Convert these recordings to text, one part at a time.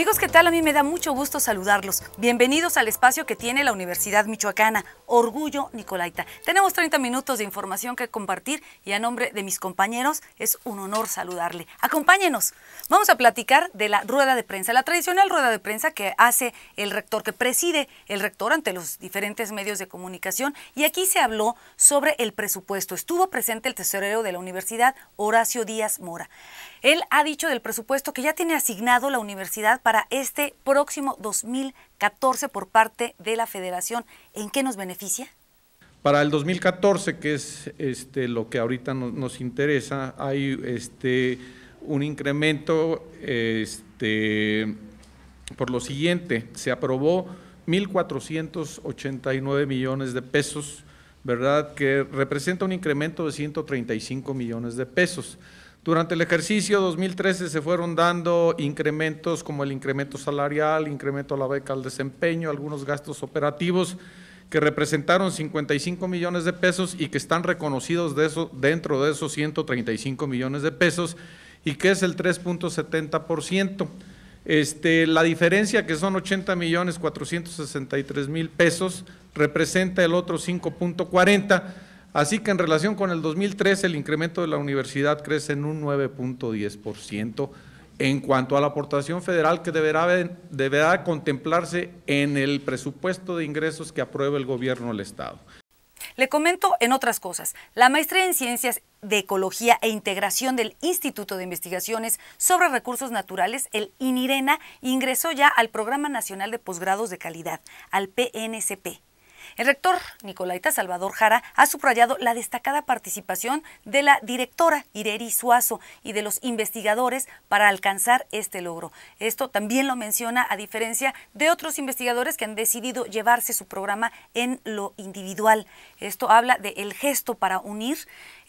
Amigos, ¿qué tal? A mí me da mucho gusto saludarlos. Bienvenidos al espacio que tiene la Universidad Michoacana, Orgullo Nicolaita. Tenemos 30 minutos de información que compartir y a nombre de mis compañeros es un honor saludarle. Acompáñenos. Vamos a platicar de la rueda de prensa, la tradicional rueda de prensa que hace el rector, que preside el rector ante los diferentes medios de comunicación. Y aquí se habló sobre el presupuesto. Estuvo presente el tesorero de la universidad, Horacio Díaz Mora. Él ha dicho del presupuesto que ya tiene asignado la universidad para este próximo 2014 por parte de la federación. ¿En qué nos beneficia? Para el 2014, que es este, lo que ahorita nos interesa, hay este, un incremento este, por lo siguiente. Se aprobó 1.489 millones de pesos, ¿verdad? Que representa un incremento de 135 millones de pesos. Durante el ejercicio 2013 se fueron dando incrementos como el incremento salarial, incremento a la beca al desempeño, algunos gastos operativos que representaron 55 millones de pesos y que están reconocidos dentro de esos 135 millones de pesos y que es el 3.70%. Este, la diferencia que son 80 millones 463 mil pesos representa el otro 5.40 Así que en relación con el 2013, el incremento de la universidad crece en un 9.10% en cuanto a la aportación federal que deberá, contemplarse en el presupuesto de ingresos que apruebe el gobierno del Estado. Le comento en otras cosas, la maestría en Ciencias de Ecología e Integración del Instituto de Investigaciones sobre Recursos Naturales, el INIRENA, ingresó ya al Programa Nacional de Posgrados de Calidad, al PNCP. El rector Nicolaita Salvador Jara ha subrayado la destacada participación de la directora Ireri Suazo y de los investigadores para alcanzar este logro. Esto también lo menciona a diferencia de otros investigadores que han decidido llevarse su programa en lo individual. Esto habla del el gesto para unir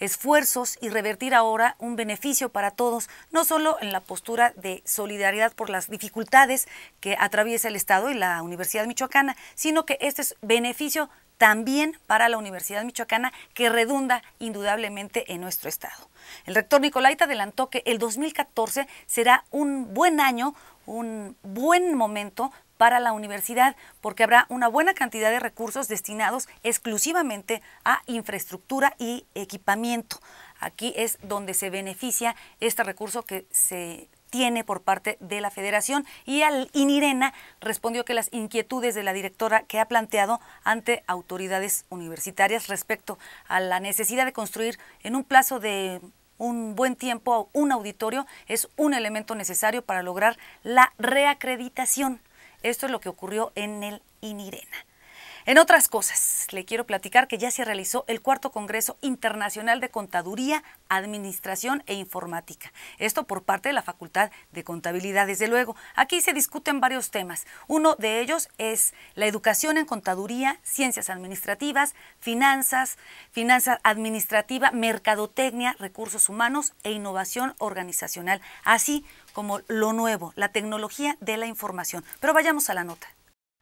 esfuerzos y revertir ahora un beneficio para todos, no solo en la postura de solidaridad por las dificultades que atraviesa el Estado y la Universidad Michoacana, sino que este es beneficio también para la Universidad Michoacana, que redunda indudablemente en nuestro Estado. El rector Nicolaita adelantó que el 2014 será un buen año, un buen momento para la universidad, porque habrá una buena cantidad de recursos destinados exclusivamente a infraestructura y equipamiento. Aquí es donde se beneficia este recurso que se tiene por parte de la federación y al INIRENA respondió que las inquietudes de la directora que ha planteado ante autoridades universitarias respecto a la necesidad de construir en un plazo de un buen tiempo un auditorio es un elemento necesario para lograr la reacreditación. Esto es lo que ocurrió en el INIRENA. En otras cosas, le quiero platicar que ya se realizó el cuarto Congreso Internacional de Contaduría, Administración e Informática. Esto por parte de la Facultad de Contabilidad, desde luego. Aquí se discuten varios temas. Uno de ellos es la educación en contaduría, ciencias administrativas, finanzas, finanzas administrativa, mercadotecnia, recursos humanos e innovación organizacional. Así como lo nuevo, la tecnología de la información. Pero vayamos a la nota.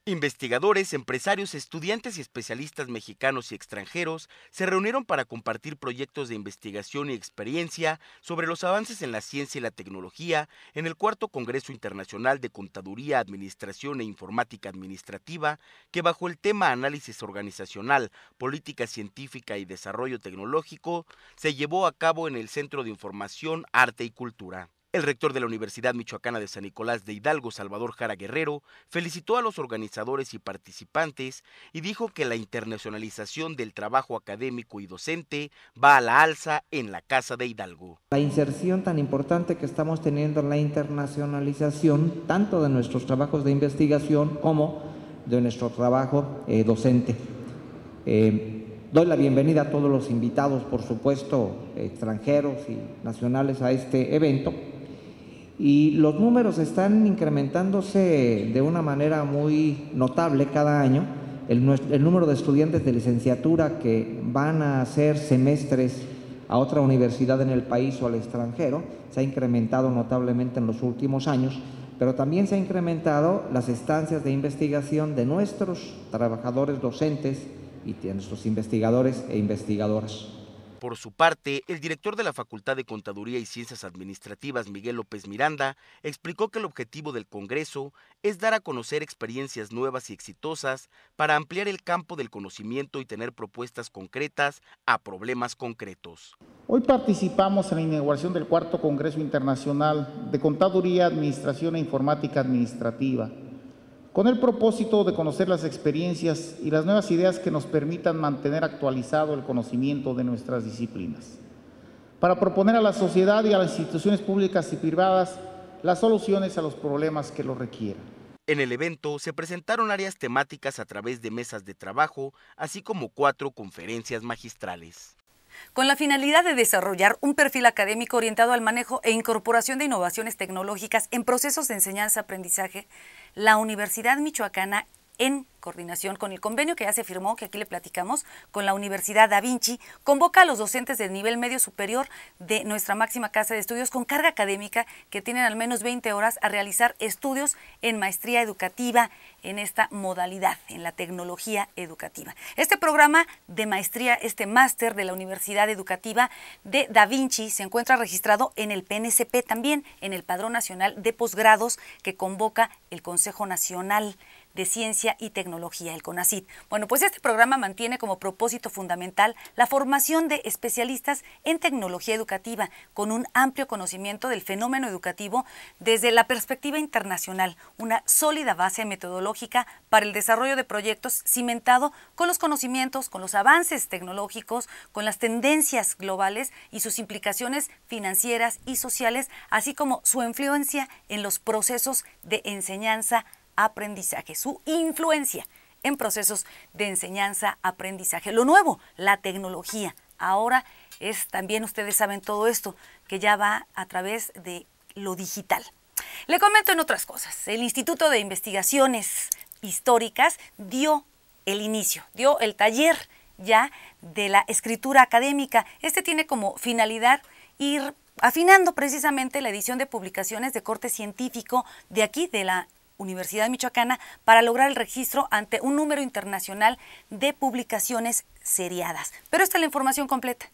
Investigadores, empresarios, estudiantes y especialistas mexicanos y extranjeros se reunieron para compartir proyectos de investigación y experiencia sobre los avances en la ciencia y la tecnología en el cuarto Congreso Internacional de Contaduría, Administración e Informática Administrativa, que bajo el tema Análisis Organizacional, Política Científica y Desarrollo Tecnológico se llevó a cabo en el Centro de Información, Arte y Cultura. El rector de la Universidad Michoacana de San Nicolás de Hidalgo, Salvador Jara Guerrero, felicitó a los organizadores y participantes y dijo que la internacionalización del trabajo académico y docente va a la alza en la Casa de Hidalgo. La inserción tan importante que estamos teniendo en la internacionalización, tanto de nuestros trabajos de investigación como de nuestro trabajo eh, docente. Eh, doy la bienvenida a todos los invitados, por supuesto, extranjeros y nacionales a este evento y los números están incrementándose de una manera muy notable cada año. El, número de estudiantes de licenciatura que van a hacer semestres a otra universidad en el país o al extranjero se ha incrementado notablemente en los últimos años, pero también se ha incrementado las estancias de investigación de nuestros trabajadores docentes y de nuestros investigadores e investigadoras. Por su parte, el director de la Facultad de Contaduría y Ciencias Administrativas, Miguel López Miranda, explicó que el objetivo del Congreso es dar a conocer experiencias nuevas y exitosas para ampliar el campo del conocimiento y tener propuestas concretas a problemas concretos. Hoy participamos en la inauguración del cuarto Congreso Internacional de Contaduría, Administración e Informática Administrativa con el propósito de conocer las experiencias y las nuevas ideas que nos permitan mantener actualizado el conocimiento de nuestras disciplinas, para proponer a la sociedad y a las instituciones públicas y privadas las soluciones a los problemas que lo requieran. En el evento se presentaron áreas temáticas a través de mesas de trabajo, así como cuatro conferencias magistrales con la finalidad de desarrollar un perfil académico orientado al manejo e incorporación de innovaciones tecnológicas en procesos de enseñanza-aprendizaje, la Universidad Michoacana en coordinación con el convenio que ya se firmó, que aquí le platicamos, con la Universidad Da Vinci, convoca a los docentes del nivel medio superior de nuestra máxima casa de estudios con carga académica que tienen al menos 20 horas a realizar estudios en maestría educativa en esta modalidad, en la tecnología educativa. Este programa de maestría, este máster de la Universidad Educativa de Da Vinci se encuentra registrado en el PNCP también, en el Padrón Nacional de Posgrados que convoca el Consejo Nacional de Ciencia y Tecnología, el CONACIT. Bueno, pues este programa mantiene como propósito fundamental la formación de especialistas en tecnología educativa, con un amplio conocimiento del fenómeno educativo desde la perspectiva internacional, una sólida base metodológica para el desarrollo de proyectos cimentado con los conocimientos, con los avances tecnológicos, con las tendencias globales y sus implicaciones financieras y sociales, así como su influencia en los procesos de enseñanza aprendizaje, su influencia en procesos de enseñanza-aprendizaje. Lo nuevo, la tecnología. Ahora es también, ustedes saben todo esto, que ya va a través de lo digital. Le comento en otras cosas. El Instituto de Investigaciones Históricas dio el inicio, dio el taller ya de la escritura académica. Este tiene como finalidad ir afinando precisamente la edición de publicaciones de corte científico de aquí, de la Universidad Michoacana para lograr el registro ante un número internacional de publicaciones seriadas. Pero esta es la información completa.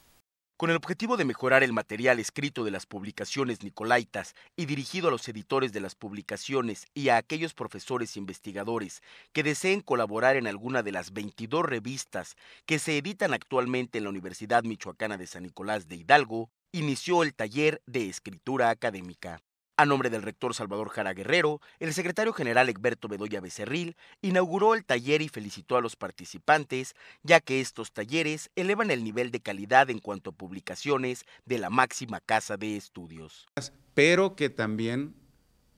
Con el objetivo de mejorar el material escrito de las publicaciones nicolaitas y dirigido a los editores de las publicaciones y a aquellos profesores e investigadores que deseen colaborar en alguna de las 22 revistas que se editan actualmente en la Universidad Michoacana de San Nicolás de Hidalgo, inició el taller de escritura académica. A nombre del rector Salvador Jara Guerrero, el secretario general Egberto Bedoya Becerril inauguró el taller y felicitó a los participantes, ya que estos talleres elevan el nivel de calidad en cuanto a publicaciones de la máxima casa de estudios. Pero que también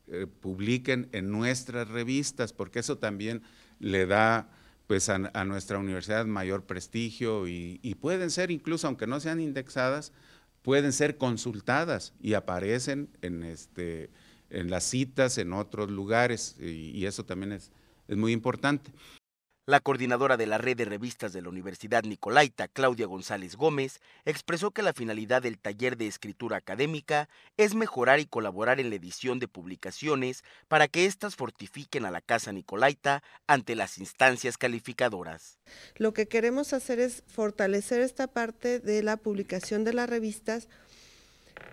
eh, publiquen en nuestras revistas, porque eso también le da pues a, nuestra universidad mayor prestigio y pueden ser incluso, aunque no sean indexadas, pueden ser consultadas y aparecen este, en, las citas en otros lugares y, eso también es muy importante. La coordinadora de la red de revistas de la Universidad Nicolaita, Claudia González Gómez, expresó que la finalidad del taller de escritura académica es mejorar y colaborar en la edición de publicaciones para que éstas fortifiquen a la Casa Nicolaita ante las instancias calificadoras. Lo que queremos hacer es fortalecer esta parte de la publicación de las revistas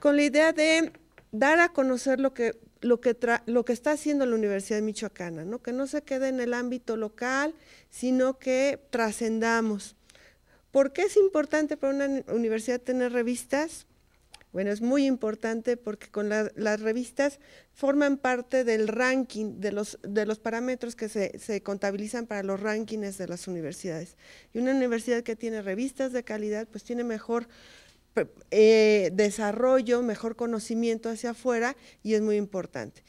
con la idea de dar a conocer lo que lo que, lo que está haciendo la Universidad Michoacana, ¿no? que no se quede en el ámbito local, sino que trascendamos. ¿Por qué es importante para una universidad tener revistas? Bueno, es muy importante porque con las revistas forman parte del ranking, de los, de los parámetros que se, se, contabilizan para los rankings de las universidades. Y una universidad que tiene revistas de calidad, pues tiene mejor eh, desarrollo, mejor conocimiento hacia afuera y es muy importante.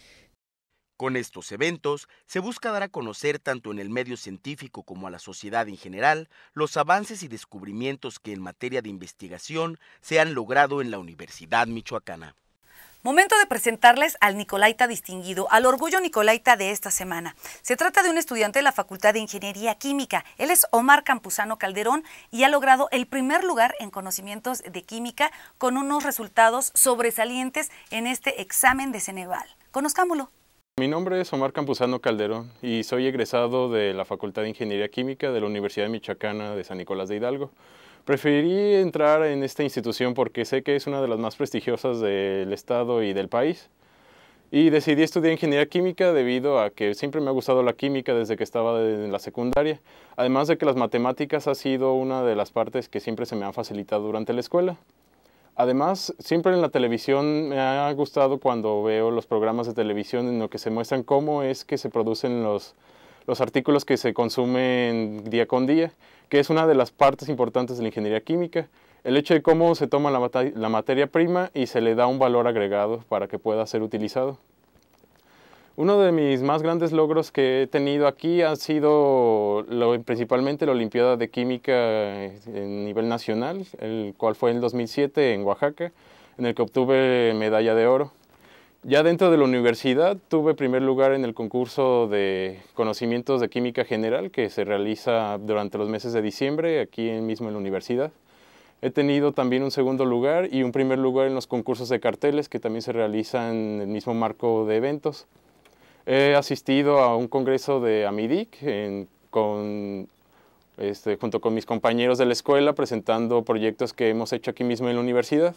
Con estos eventos se busca dar a conocer tanto en el medio científico como a la sociedad en general los avances y descubrimientos que en materia de investigación se han logrado en la Universidad Michoacana. Momento de presentarles al Nicolaita distinguido, al orgullo Nicolaita de esta semana. Se trata de un estudiante de la Facultad de Ingeniería Química. Él es Omar Campuzano Calderón y ha logrado el primer lugar en conocimientos de química con unos resultados sobresalientes en este examen de Ceneval. Conozcámoslo. Mi nombre es Omar Campuzano Calderón y soy egresado de la Facultad de Ingeniería Química de la Universidad Michoacana de San Nicolás de Hidalgo. Preferí entrar en esta institución porque sé que es una de las más prestigiosas del estado y del país. Y decidí estudiar ingeniería química debido a que siempre me ha gustado la química desde que estaba en la secundaria, además de que las matemáticas ha sido una de las partes que siempre se me han facilitado durante la escuela. Además, siempre en la televisión me ha gustado cuando veo los programas de televisión en los que se muestran cómo es que se producen los, los artículos que se consumen día con día que es una de las partes importantes de la ingeniería química, el hecho de cómo se toma la, materia prima y se le da un valor agregado para que pueda ser utilizado. Uno de mis más grandes logros que he tenido aquí ha sido principalmente la Olimpiada de Química a nivel nacional, el cual fue en 2007 en Oaxaca, en el que obtuve medalla de oro. Ya dentro de la universidad tuve primer lugar en el concurso de conocimientos de química general que se realiza durante los meses de diciembre aquí mismo en la universidad. He tenido también un segundo lugar y un primer lugar en los concursos de carteles que también se realizan en el mismo marco de eventos. He asistido a un congreso de AMIDIC con, este, junto con mis compañeros de la escuela presentando proyectos que hemos hecho aquí mismo en la universidad.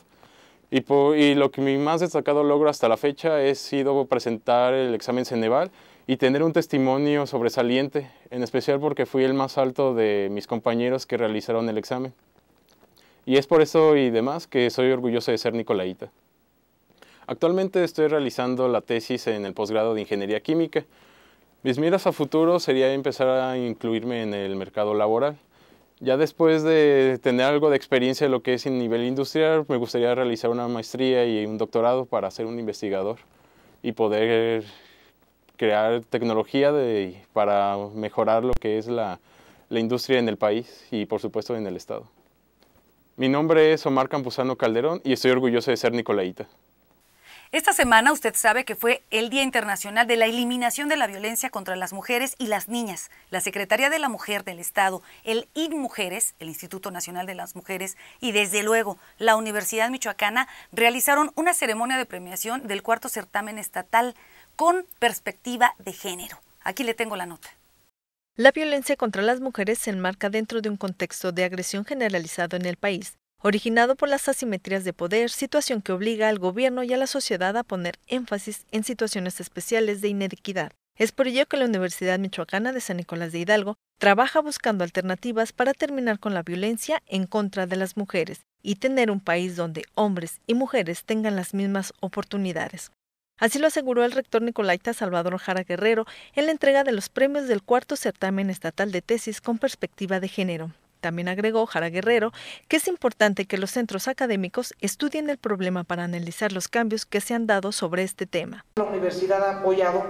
Y, lo que mi más destacado logro hasta la fecha es sido presentar el examen Ceneval y tener un testimonio sobresaliente, en especial porque fui el más alto de mis compañeros que realizaron el examen. Y es por eso y demás que soy orgulloso de ser Nicolaita. Actualmente estoy realizando la tesis en el posgrado de Ingeniería Química. Mis miras a futuro sería empezar a incluirme en el mercado laboral. Ya después de tener algo de experiencia en lo que es en nivel industrial, me gustaría realizar una maestría y un doctorado para ser un investigador y poder crear tecnología para mejorar lo que es la, la industria en el país y por supuesto en el Estado. Mi nombre es Omar Campuzano Calderón y estoy orgulloso de ser Nicolaita. Esta semana usted sabe que fue el Día Internacional de la Eliminación de la Violencia contra las Mujeres y las Niñas. La Secretaría de la Mujer del Estado, el IN Mujeres, el Instituto Nacional de las Mujeres y desde luego la Universidad Michoacana realizaron una ceremonia de premiación del cuarto certamen estatal con perspectiva de género. Aquí le tengo la nota. La violencia contra las mujeres se enmarca dentro de un contexto de agresión generalizado en el país, originado por las asimetrías de poder, situación que obliga al gobierno y a la sociedad a poner énfasis en situaciones especiales de inequidad. Es por ello que la Universidad Michoacana de San Nicolás de Hidalgo trabaja buscando alternativas para terminar con la violencia en contra de las mujeres y tener un país donde hombres y mujeres tengan las mismas oportunidades. Así lo aseguró el rector Nicolaita Salvador Jara Guerrero en la entrega de los premios del cuarto certamen estatal de tesis con perspectiva de género. También agregó Jara Guerrero que es importante que los centros académicos estudien el problema para analizar los cambios que se han dado sobre este tema. La universidad ha apoyado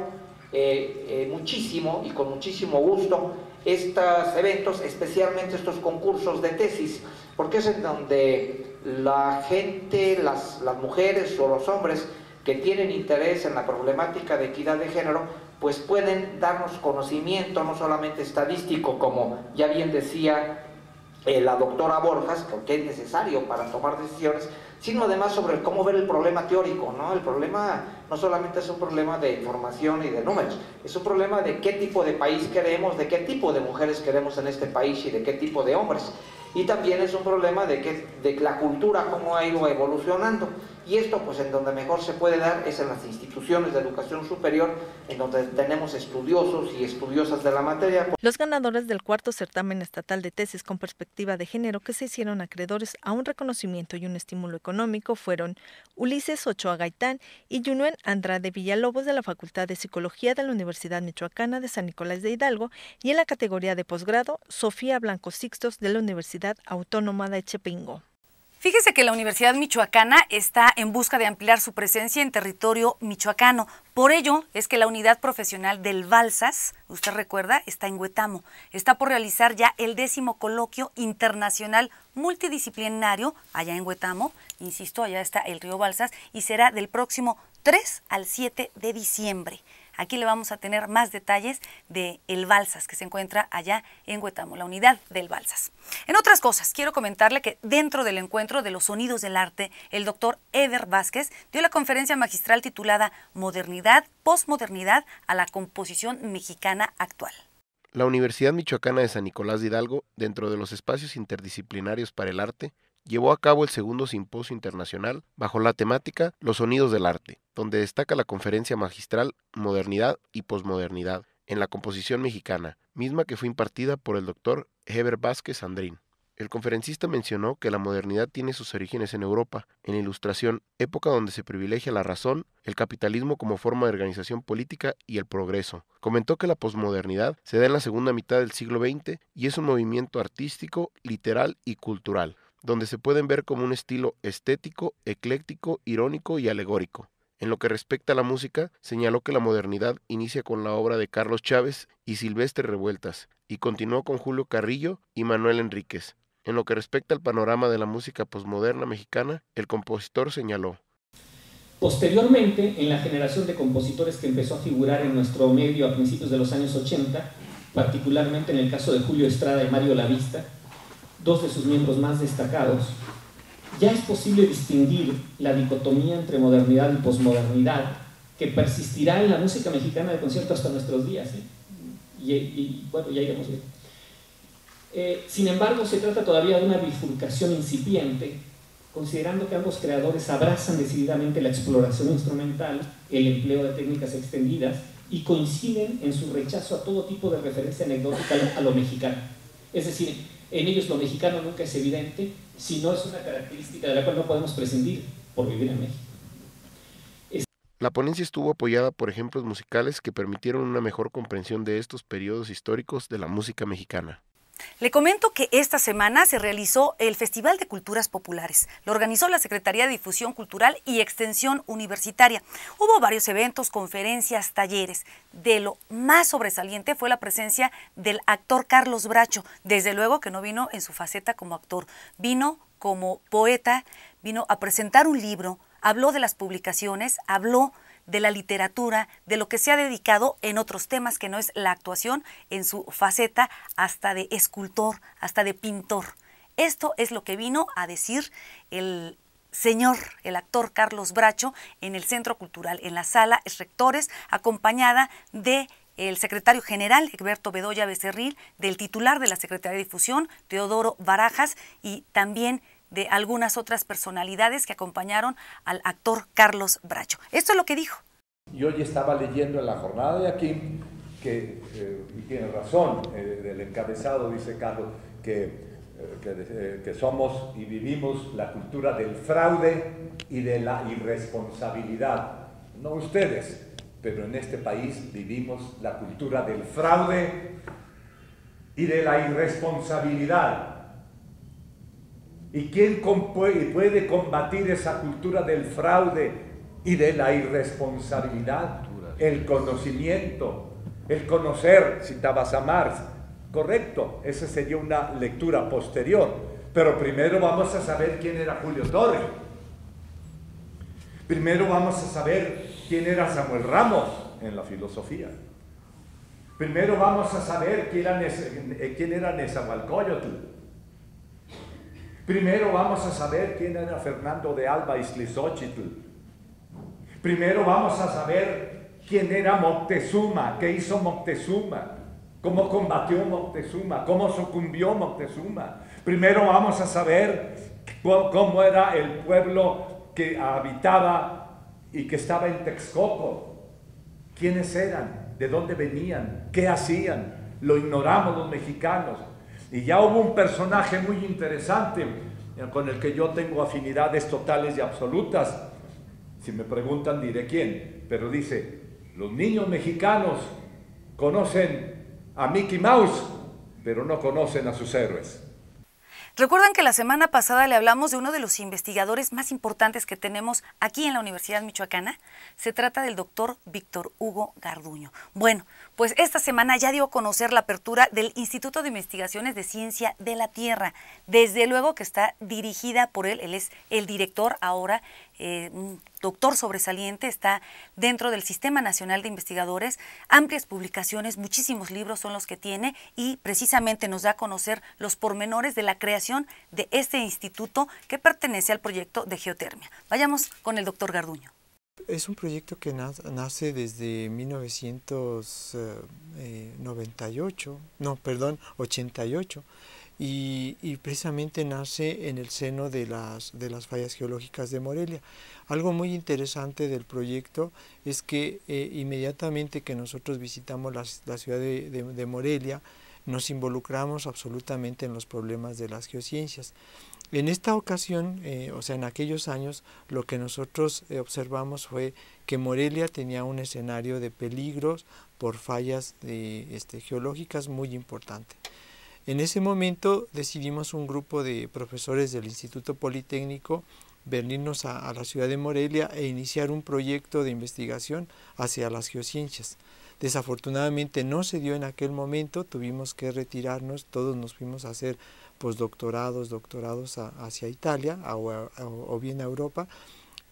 eh, eh, muchísimo y con muchísimo gusto estos eventos, especialmente estos concursos de tesis, porque es en donde la gente, las, las mujeres o los hombres que tienen interés en la problemática de equidad de género, pues pueden darnos conocimiento no solamente estadístico, como ya bien decía eh, la doctora Borjas, porque es necesario para tomar decisiones, sino además sobre cómo ver el problema teórico, ¿no? El problema no solamente es un problema de información y de números, es un problema de qué tipo de país queremos, de qué tipo de mujeres queremos en este país y de qué tipo de hombres. Y también es un problema de, de la cultura, cómo ha ido evolucionando y esto pues en donde mejor se puede dar es en las instituciones de educación superior, en donde tenemos estudiosos y estudiosas de la materia. Los ganadores del cuarto certamen estatal de tesis con perspectiva de género que se hicieron acreedores a un reconocimiento y un estímulo económico fueron Ulises Ochoa Gaitán y Junuen Andrade Villalobos de la Facultad de Psicología de la Universidad Michoacana de San Nicolás de Hidalgo y en la categoría de posgrado Sofía Blanco Sixtos de la Universidad Autónoma de Chepingo. Fíjese que la Universidad Michoacana está en busca de ampliar su presencia en territorio michoacano. Por ello es que la unidad profesional del Balsas, usted recuerda, está en Huetamo. Está por realizar ya el décimo coloquio internacional multidisciplinario allá en Huetamo. Insisto, allá está el río Balsas y será del próximo 3 al 7 de diciembre. Aquí le vamos a tener más detalles de El Balsas, que se encuentra allá en Huetamo, la unidad del Balsas. En otras cosas, quiero comentarle que dentro del encuentro de los sonidos del arte, el doctor Eder Vázquez dio la conferencia magistral titulada Modernidad, Postmodernidad a la Composición Mexicana Actual. La Universidad Michoacana de San Nicolás de Hidalgo, dentro de los espacios interdisciplinarios para el arte, llevó a cabo el segundo simposio internacional bajo la temática Los sonidos del arte, donde destaca la conferencia magistral Modernidad y posmodernidad en la composición mexicana, misma que fue impartida por el doctor Heber Vázquez Andrín. El conferencista mencionó que la modernidad tiene sus orígenes en Europa, en ilustración, época donde se privilegia la razón, el capitalismo como forma de organización política y el progreso. Comentó que la posmodernidad se da en la segunda mitad del siglo XX y es un movimiento artístico, literal y cultural donde se pueden ver como un estilo estético, ecléctico, irónico y alegórico. En lo que respecta a la música, señaló que la modernidad inicia con la obra de Carlos Chávez y Silvestre Revueltas, y continuó con Julio Carrillo y Manuel Enríquez. En lo que respecta al panorama de la música posmoderna mexicana, el compositor señaló. Posteriormente, en la generación de compositores que empezó a figurar en nuestro medio a principios de los años 80, particularmente en el caso de Julio Estrada y Mario Lavista, dos de sus miembros más destacados, ya es posible distinguir la dicotomía entre modernidad y posmodernidad que persistirá en la música mexicana de concierto hasta nuestros días. ¿eh? Y, bueno, ya iremos bien. Eh, sin embargo, se trata todavía de una bifurcación incipiente, considerando que ambos creadores abrazan decididamente la exploración instrumental, el empleo de técnicas extendidas y coinciden en su rechazo a todo tipo de referencia anecdótica a lo mexicano. Es decir, en ellos lo mexicano nunca es evidente, sino es una característica de la cual no podemos prescindir por vivir en México. La ponencia estuvo apoyada por ejemplos musicales que permitieron una mejor comprensión de estos periodos históricos de la música mexicana. Le comento que esta semana se realizó el Festival de Culturas Populares. Lo organizó la Secretaría de Difusión Cultural y Extensión Universitaria. Hubo varios eventos, conferencias, talleres. De lo más sobresaliente fue la presencia del actor Carlos Bracho. Desde luego que no vino en su faceta como actor, vino como poeta, vino a presentar un libro habló de las publicaciones, habló de la literatura, de lo que se ha dedicado en otros temas que no es la actuación, en su faceta hasta de escultor, hasta de pintor. Esto es lo que vino a decir el señor, el actor Carlos Bracho, en el Centro Cultural, en la sala Rectores, acompañada de el secretario general Egberto Bedoya Becerril, del titular de la Secretaría de Difusión, Teodoro Barajas, y también de algunas otras personalidades que acompañaron al actor Carlos Bracho. Esto es lo que dijo. Yo hoy estaba leyendo en la jornada de aquí que, eh, tiene razón, eh, el encabezado dice Carlos, que, eh, que somos y vivimos la cultura del fraude y de la irresponsabilidad. No ustedes, pero en este país vivimos la cultura del fraude y de la irresponsabilidad. ¿Y quién puede combatir esa cultura del fraude y de la irresponsabilidad? El conocimiento, el conocer, citabas a Marx, correcto, esa sería una lectura posterior, pero primero vamos a saber quién era Julio Torre, primero vamos a saber quién era Samuel Ramos en la filosofía, primero vamos a saber quién era, Nez, eh, quién Primero vamos a saber quién era Fernando de Alba y Primero vamos a saber quién era Moctezuma, qué hizo Moctezuma, cómo combatió Moctezuma, cómo sucumbió Moctezuma. Primero vamos a saber cómo era el pueblo que habitaba y que estaba en Texcoco. ¿Quiénes eran? ¿De dónde venían? ¿Qué hacían? Lo ignoramos los mexicanos. Y ya hubo un personaje muy interesante eh, con el que yo tengo afinidades totales y absolutas. Si me preguntan diré quién, pero dice, los niños mexicanos conocen a Mickey Mouse, pero no conocen a sus héroes. Recuerdan que la semana pasada le hablamos de uno de los investigadores más importantes que tenemos aquí en la Universidad Michoacana. Se trata del doctor Víctor Hugo Garduño. Bueno, pues esta semana ya dio a conocer la apertura del Instituto de Investigaciones de Ciencia de la Tierra. Desde luego que está dirigida por él, él es el director ahora, eh, doctor sobresaliente, está dentro del Sistema Nacional de Investigadores, amplias publicaciones, muchísimos libros son los que tiene y precisamente nos da a conocer los pormenores de la creación de este instituto que pertenece al proyecto de geotermia. Vayamos con el doctor Garduño. Es un proyecto que nace desde 1998, eh, eh, no, perdón, 88, y, y, precisamente nace en el seno de las, fallas geológicas de Morelia. Algo muy interesante del proyecto es que eh, inmediatamente que nosotros visitamos la, ciudad de Morelia, nos involucramos absolutamente en los problemas de las geociencias. En esta ocasión, eh, o sea, en aquellos años, lo que nosotros eh, observamos fue que Morelia tenía un escenario de peligros por fallas este, geológicas muy importante. En ese momento decidimos un grupo de profesores del Instituto Politécnico venirnos a, a la ciudad de Morelia e iniciar un proyecto de investigación hacia las geociencias. Desafortunadamente no se dio en aquel momento, tuvimos que retirarnos, todos nos fuimos a hacer postdoctorados, doctorados hacia Italia o bien a Europa.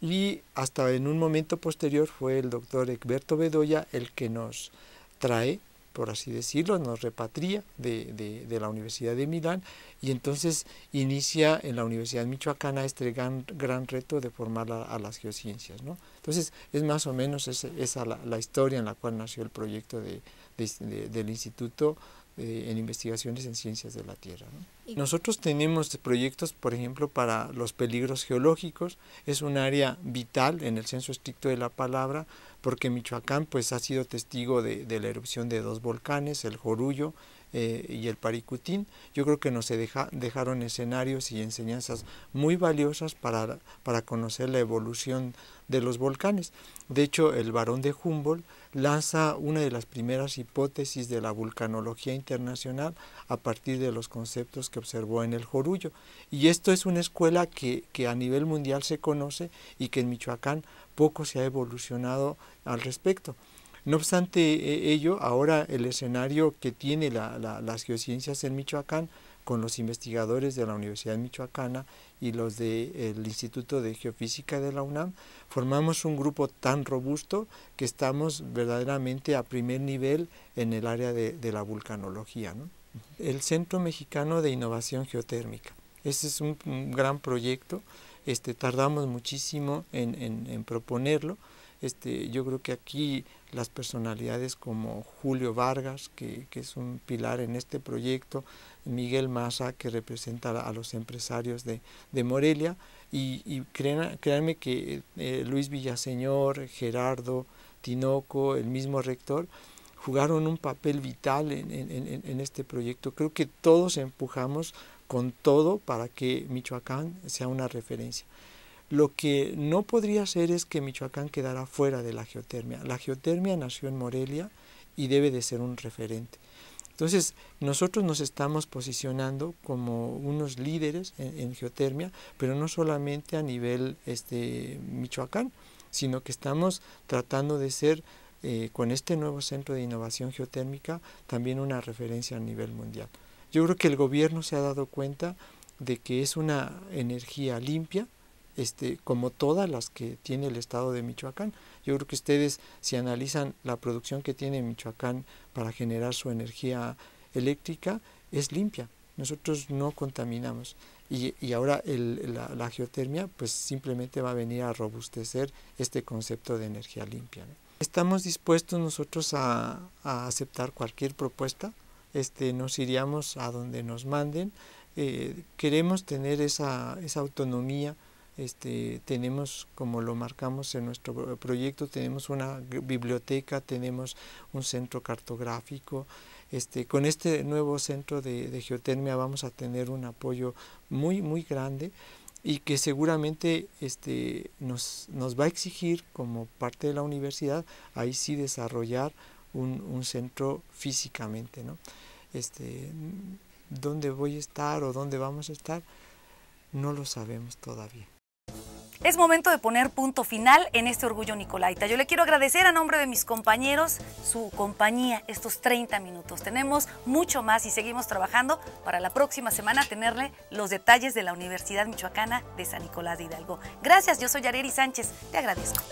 Y hasta en un momento posterior fue el doctor Egberto Bedoya el que nos trae por así decirlo, nos repatria de, la Universidad de Milán y entonces inicia en la Universidad Michoacana este gran, gran reto de formar a las geociencias. ¿no? Entonces es más o menos esa, la, historia en la cual nació el proyecto de, del Instituto eh, en investigaciones en ciencias de la Tierra. Nosotros tenemos proyectos, por ejemplo, para los peligros geológicos. Es un área vital en el censo estricto de la palabra, porque Michoacán pues, ha sido testigo de, la erupción de dos volcanes, el Jorullo eh, y el Paricutín. Yo creo que nos dejaron escenarios y enseñanzas muy valiosas para, para conocer la evolución de los volcanes. De hecho, el varón de Humboldt lanza una de las primeras hipótesis de la vulcanología internacional a partir de los conceptos que observó en el Jorullo. Y esto es una escuela que, a nivel mundial se conoce y que en Michoacán poco se ha evolucionado al respecto. No obstante e, ello, ahora el escenario que tiene las geociencias en Michoacán con los investigadores de la Universidad Michoacana y los del Instituto de Geofísica de la UNAM, formamos un grupo tan robusto que estamos verdaderamente a primer nivel en el área de, la vulcanología. El Centro Mexicano de Innovación Geotérmica. ese es un, gran proyecto, este, tardamos muchísimo en, proponerlo. Este, yo creo que aquí las personalidades como Julio Vargas, que, que, es un pilar en este proyecto, Miguel Massa, que representa a los empresarios de, Morelia, y, créanme que eh, Luis Villaseñor, Gerardo, Tinoco, el mismo rector, jugaron un papel vital en, en este proyecto. Creo que todos empujamos con todo para que Michoacán sea una referencia. Lo que no podría ser es que Michoacán quedara fuera de la geotermia. La geotermia nació en Morelia y debe de ser un referente. Entonces, nosotros nos estamos posicionando como unos líderes en, geotermia, pero no solamente a nivel este, Michoacán, sino que estamos tratando de ser eh, con este nuevo centro de innovación geotérmica también una referencia a nivel mundial. Yo creo que el gobierno se ha dado cuenta de que es una energía limpia, este, como todas las que tiene el estado de Michoacán, yo creo que ustedes, si analizan la producción que tiene Michoacán para generar su energía eléctrica, es limpia. Nosotros no contaminamos. Y, y ahora el, la, geotermia, pues simplemente va a venir a robustecer este concepto de energía limpia. Estamos dispuestos nosotros a, a aceptar cualquier propuesta. Este, nos iríamos a donde nos manden. Eh, queremos tener esa, esa autonomía este, tenemos, como lo marcamos en nuestro proyecto, tenemos una biblioteca, tenemos un centro cartográfico. Este, con este nuevo centro de, de geotermia vamos a tener un apoyo muy, muy grande y que seguramente este, nos, nos, va a exigir como parte de la universidad ahí sí desarrollar un, centro físicamente, ¿no? Este, ¿Dónde voy a estar o dónde vamos a estar? No lo sabemos todavía. Es momento de poner punto final en este Orgullo Nicolaita. Yo le quiero agradecer a nombre de mis compañeros su compañía estos 30 minutos. Tenemos mucho más y seguimos trabajando para la próxima semana tenerle los detalles de la Universidad Michoacana de San Nicolás de Hidalgo. Gracias, yo soy Yareri Sánchez. Te agradezco.